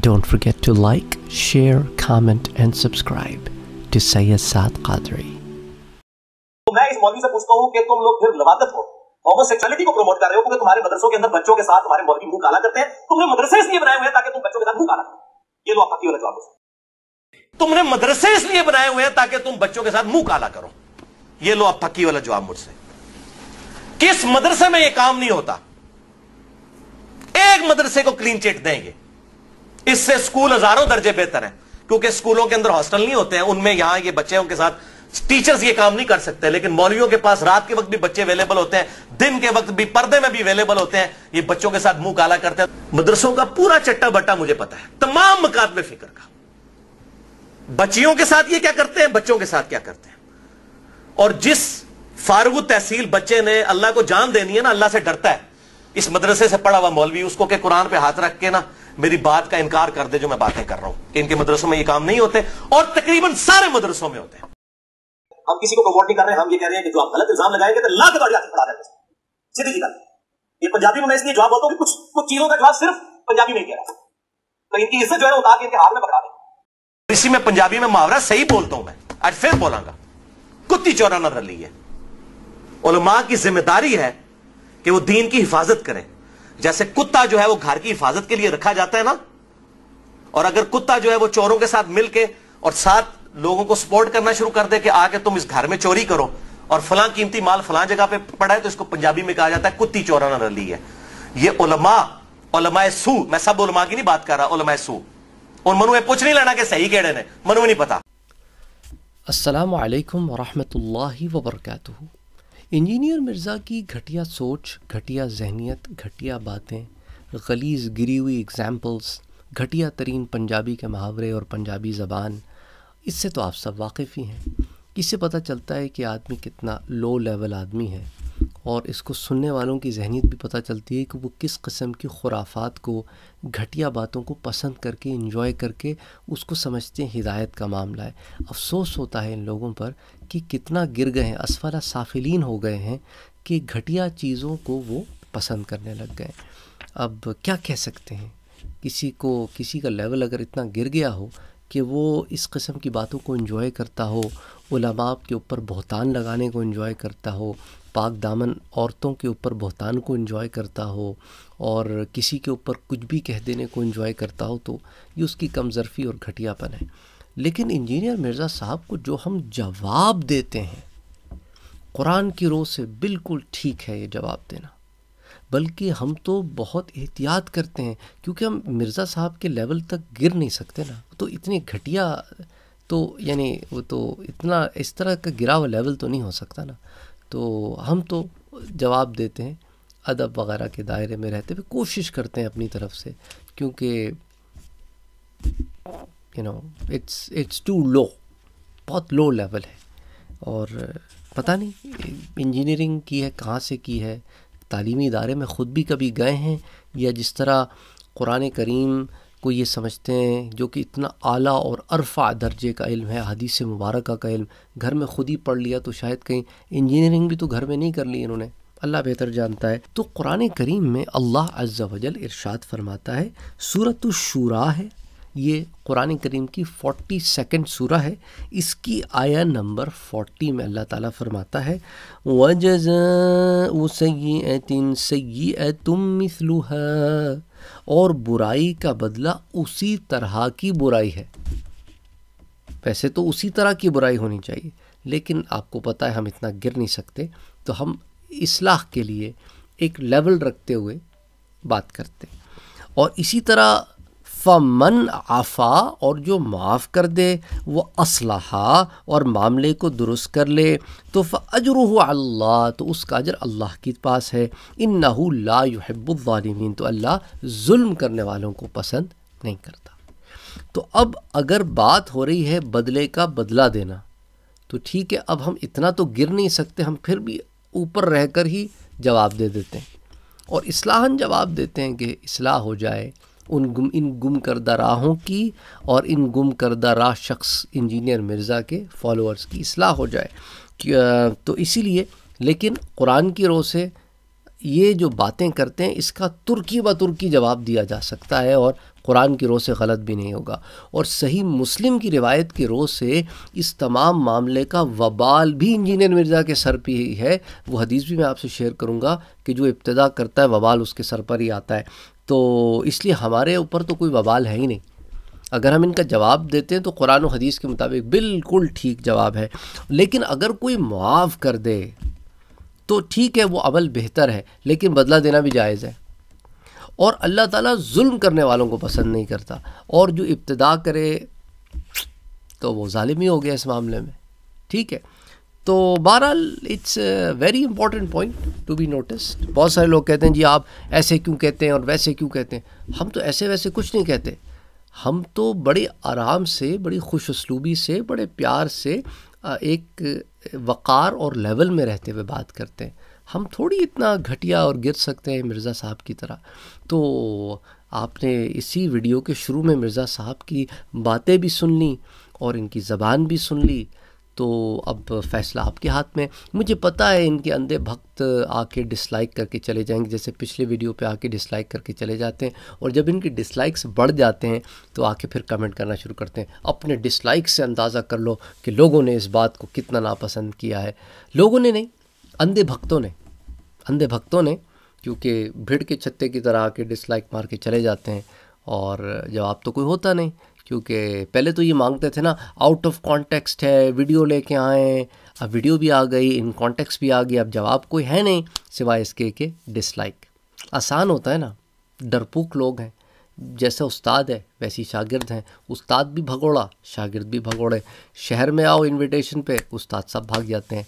Don't forget to like, share, comment and subscribe to a sad Qadri. तो मैं इस मौलवी से पूछता हूं कि तुम लोग फिर लवादत हो होमोसेक्सुअलिटी को प्रमोट कर रहे हो क्योंकि तुम्हारे मदरसों के अंदर बच्चों के साथ तुम्हारे मौलवी मुंह काला करते हैं तुमने मदरसे इसलिए बनाए हुए हैं ताकि तुम बच्चों के साथ मुंह काला करो ये लो आपका क्यों जवाब तुमने मदरसे इसलिए बनाए हुए हैं ताकि तुम बच्चों के साथ मुंह काला करो ये लो आप फकी वाला जवाब मुझसे किस मदरसे में ये काम नहीं होता एक मदरसे को क्लीन चिट देंगे इससे स्कूल हजारों दर्जे बेहतर है क्योंकि स्कूलों के अंदर हॉस्टल नहीं होते हैं उनमें यहां ये बच्चे उनके साथ टीचर्स ये काम नहीं कर सकते लेकिन मौलवियों के पास रात के वक्त भी बच्चे अवेलेबल होते हैं दिन के वक्त भी पर्दे में भी अवेलेबल होते हैं ये बच्चों के साथ मुंह काला करते हैं मदरसों का पूरा चट्टा बट्टा मुझे पता है तमाम मकात में फिक्र का बच्चियों के साथ ये क्या करते हैं बच्चों के साथ क्या करते हैं और जिस फारूग तहसील बच्चे ने अल्लाह को जान देनी है ना अल्लाह से डरता है इस मदरसे से पढ़ा हुआ मौलवी उसको के कुरान पे हाथ रख के ना मेरी बात का इनकार कर दे जो मैं बातें कर रहा हूं कि इनके मदरसों में ये काम नहीं होते और तकरीबन सारे मदरसों में होते हैं हम किसी को प्रमोट नहीं कर रहे हम ये कह रहे हैं कि जो आप गलत इल्जाम लगाएंगे तो लाख गाड़ी आगे बढ़ा देंगे सीधी जी बात ये पंजाबी में मैं इसलिए जवाब बोलता हूँ कुछ कुछ चीजों का जवाब सिर्फ पंजाबी में कह रहा तो इनकी इज्जत जो है उतार के इनके हाथ में पकड़ा दें इसी में पंजाबी में मुहावरा सही बोलता हूं मैं आज फिर बोलांगा कुत्ती चौरा न रली है उलमा की जिम्मेदारी है कि वो दीन की हिफाजत करें जैसे कुत्ता जो है वो घर की हिफाजत के लिए रखा जाता है ना और अगर कुत्ता जो है वो चोरों के साथ मिलके और साथ लोगों को सपोर्ट करना शुरू कर दे कि आके तुम इस घर में चोरी करो और फलां कीमती माल फलां जगह पे पड़ा है तो इसको पंजाबी में कहा जाता है कुत्ती चोराना रली है ये उलमा उलमाए सू मैं सब उलमा की नहीं बात कर रहा उलमाए सू और मनु पूछ नहीं लेना कि सही केड़े ने मनु नहीं पता असलकम वरहमल वर्का इंजीनियर मिर्ज़ा की घटिया सोच घटिया जहनीत घटिया बातें गलीज गिरी हुई एग्ज़ाम्पल्स घटिया तरीन पंजाबी के मुहावरे और पंजाबी ज़बान इससे तो आप सब वाकिफ़ ही हैं इससे पता चलता है कि आदमी कितना लो लेवल आदमी है और इसको सुनने वालों की जहनीत भी पता चलती है कि वो किस कस्म की खुराफात को घटिया बातों को पसंद करके इन्जॉय करके उसको समझते हैं हिदायत का मामला है अफसोस होता है इन लोगों पर कि कितना गिर गए हैं असफला साफिलीन हो गए हैं कि घटिया चीज़ों को वो पसंद करने लग गए अब क्या कह सकते हैं किसी को किसी का लेवल अगर इतना गिर गया हो कि वो इस कस्म की बातों को इन्जॉय करता हो उलमा के ऊपर बहतान लगाने को इन्जॉय करता हो पाक दामन औरतों के ऊपर बहतान को इन्जॉय करता हो और किसी के ऊपर कुछ भी कह देने को इन्जॉय करता हो तो ये उसकी कमज़रफ़ी और घटियापन है लेकिन इंजीनियर मिर्ज़ा साहब को जो हम जवाब देते हैं कुरान की रोह से बिल्कुल ठीक है ये जवाब देना बल्कि हम तो बहुत एहतियात करते हैं क्योंकि हम मिर्ज़ा साहब के लेवल तक गिर नहीं सकते ना तो इतने घटिया तो यानी वो तो इतना इस तरह का गिरा हुआ लेवल तो नहीं हो सकता ना तो हम तो जवाब देते हैं अदब वगैरह के दायरे में रहते हुए कोशिश करते हैं अपनी तरफ से क्योंकि you know it's it's too low बहुत लो लेवल है और पता नहीं इंजीनियरिंग की है कहाँ से की है तालीमी इदारे में ख़ुद भी कभी गए हैं या जिस तरह कुरान करीम को ये समझते हैं जो कि इतना आला और अरफा दर्जे का इल्म है हदीस मुबारक का इल्म घर में ख़ुद ही पढ़ लिया तो शायद कहीं इंजीनियरिंग भी तो घर में नहीं कर ली इन्होंने अल्लाह बेहतर जानता है तो कुरान करीम में अल्लाह अज्जा वजल इरशाद फरमाता है सूरत शुरा है ये कुरान करीम की फोर्टी सेकेंड सूर है इसकी आया नंबर फोर्टी में अल्लाह ताला फरमाता है तीन सैतिन ए तुम मिसलूहा और बुराई का बदला उसी तरह की बुराई है वैसे तो उसी तरह की बुराई होनी चाहिए लेकिन आपको पता है हम इतना गिर नहीं सकते तो हम इसलाह के लिए एक लेवल रखते हुए बात करते और इसी तरह फ़मन आफ़ा और जो माफ़ कर दे वो असलहा और मामले को दुरुस्त कर ले तो फ़जर अल्लाह तो उसका अजर अल्लाह के पास है इन नाहब्बालमीन तो अल्लाह जुल्म करने वालों को पसंद नहीं करता तो अब अगर बात हो रही है बदले का बदला देना तो ठीक है अब हम इतना तो गिर नहीं सकते हम फिर भी ऊपर रहकर ही जवाब दे देते हैं और इसलाहन जवाब देते हैं कि इसलाह हो जाए उन गुम इन गुम करदा राहों की और इन गुम करदा राह शख्स इंजीनियर मिर्ज़ा के फॉलोअर्स की असलाह हो जाए तो इसीलिए लेकिन कुरान की रो से ये जो बातें करते हैं इसका तुर्की ब तुर्की जवाब दिया जा सकता है और कुरान की रो से गलत भी नहीं होगा और सही मुस्लिम की रिवायत की रो से इस तमाम मामले का वबाल भी इंजीनियर मिर्ज़ा के सर पर ही है वो हदीस भी मैं आपसे शेयर करूँगा कि जो इब्तदा करता है वबाल उसके सर पर ही आता है तो इसलिए हमारे ऊपर तो कोई बवाल है ही नहीं अगर हम इनका जवाब देते हैं तो कुरान हदीस के मुताबिक बिल्कुल ठीक जवाब है लेकिन अगर कोई मुआफ़ कर दे तो ठीक है वो अमल बेहतर है लेकिन बदला देना भी जायज़ है और अल्लाह ताला जुल्म करने वालों को पसंद नहीं करता और जो इब्तदा करे तो वो ालिम ही हो गया इस मामले में ठीक है तो बहरहाल it's very important point to be notice बहुत सारे लोग कहते हैं जी आप ऐसे क्यों कहते हैं और वैसे क्यों कहते हैं हम तो ऐसे वैसे कुछ नहीं कहते हम तो बड़े आराम से बड़ी खुश उसलूबी से बड़े प्यार से एक वक़ार और लेवल में रहते हुए बात करते हैं हम थोड़ी इतना घटिया और गिर सकते हैं मिर्ज़ा साहब की तरह तो आपने इसी वीडियो के शुरू में मिर्ज़ा साहब की बातें भी सुन ली और इनकी ज़बान भी सुन ली तो अब फैसला आपके हाथ में मुझे पता है इनके अंधे भक्त आके डिसलाइक करके चले जाएंगे जैसे पिछले वीडियो पे आके डिसलाइक करके चले जाते हैं और जब इनके डिसलाइक्स बढ़ जाते हैं तो आके फिर कमेंट करना शुरू करते हैं अपने डिसलाइक से अंदाज़ा कर लो कि लोगों ने इस बात को कितना नापसंद किया है लोगों ने नहीं अंधे भक्तों ने अंधे भक्तों ने क्योंकि भीड़ के छत्ते की तरह आके डिसलाइक मार के चले जाते हैं और जवाब तो कोई होता नहीं क्योंकि पहले तो ये मांगते थे ना आउट ऑफ कॉन्टेक्स्ट है वीडियो लेके आए अब वीडियो भी आ गई इन कॉन्टेक्स्ट भी आ गई अब जवाब कोई है नहीं सिवाय इसके के डिसलाइक आसान होता है ना डरपूक लोग हैं जैसे उस्ताद है वैसी शागिर्द हैं उस्ताद भी भगोड़ा शागिर्द भी भगोड़े शहर में आओ इनविटेशन पे उस्ताद सब भाग जाते हैं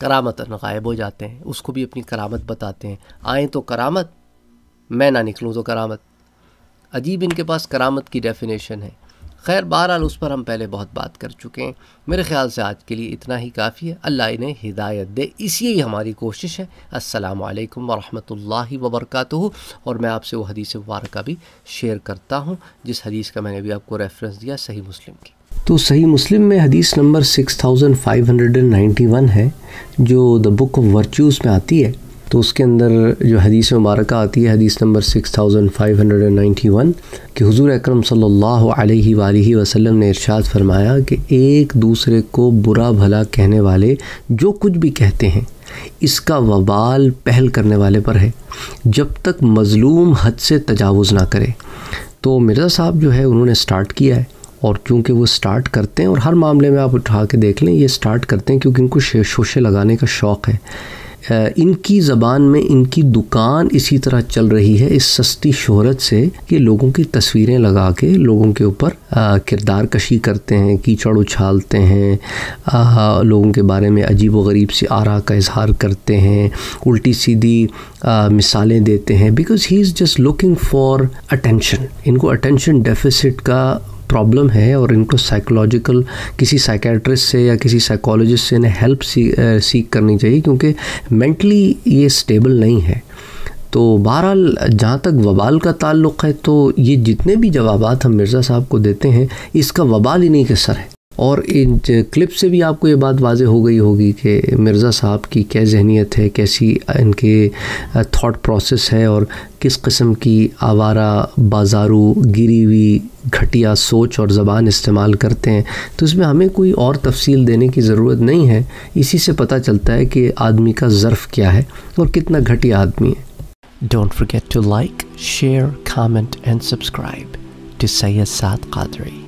करामत गायब हो जाते हैं उसको भी अपनी करामत बताते हैं आए तो करामत मैं ना निकलूँ तो करामत अजीब इनके पास करामत की डेफिनेशन है खैर बहरहाल उस पर हम पहले बहुत बात कर चुके हैं मेरे ख्याल से आज के लिए इतना ही काफ़ी है अल्लाह इन्हें हिदायत दे इसी ही हमारी कोशिश है असलकम वरहमल वबरकत और मैं आपसे वो हदीस मुबारक भी शेयर करता हूँ जिस हदीस का मैंने भी आपको रेफरेंस दिया सही मुस्लिम की तो सही मुस्लिम में हदीस नंबर 6591 है जो द बुक ऑफ वर्चूज़ में आती है तो उसके अंदर जो हदीस मुबारक आती है हदीस नंबर 6591 कि हुजूर अकरम सल्लल्लाहु अलैहि सल्ला वसल्लम ने इरशाद फरमाया कि एक दूसरे को बुरा भला कहने वाले जो कुछ भी कहते हैं इसका वबाल पहल करने वाले पर है जब तक मज़लूम हद से तजावुज़ ना करे तो मिर्ज़ा साहब जो है उन्होंने स्टार्ट किया है और क्योंकि वो स्टार्ट करते हैं और हर मामले में आप उठा के देख लें ये स्टार्ट करते हैं क्योंकि उनको शोशे लगाने का शौक़ है इनकी ज़बान में इनकी दुकान इसी तरह चल रही है इस सस्ती शोहरत से कि लोगों की तस्वीरें लगा के लोगों के ऊपर किरदार कशी करते हैं कीचड़ उछालते हैं आ, लोगों के बारे में अजीब व गरीब से आरा का इजहार करते हैं उल्टी सीधी मिसालें देते हैं because he is just looking for attention इनको अटेंशन डेफिसिट का प्रॉब्लम है और इनको साइकोलॉजिकल किसी साइकेट्रिस्ट से या किसी साइकोलॉजिस्ट से इन्हें हेल्प सीख करनी चाहिए क्योंकि मेंटली ये स्टेबल नहीं है तो बहरहाल जहाँ तक वबाल का ताल्लुक़ है तो ये जितने भी जवाब हम मिर्ज़ा साहब को देते हैं इसका वबाल इन्हीं के सर है और इन क्लिप से भी आपको ये बात वाज हो गई होगी कि मिर्ज़ा साहब की क्या जहनीत है कैसी इनके थॉट प्रोसेस है और किस किस्म की आवारा बाजारू गिरी हुई घटिया सोच और ज़बान इस्तेमाल करते हैं तो इसमें हमें कोई और तफसील देने की ज़रूरत नहीं है इसी से पता चलता है कि आदमी का ज़र्फ़ क्या है और कितना घटिया आदमी है don't forget to like share comment and subscribe to Saad Saad Qadri.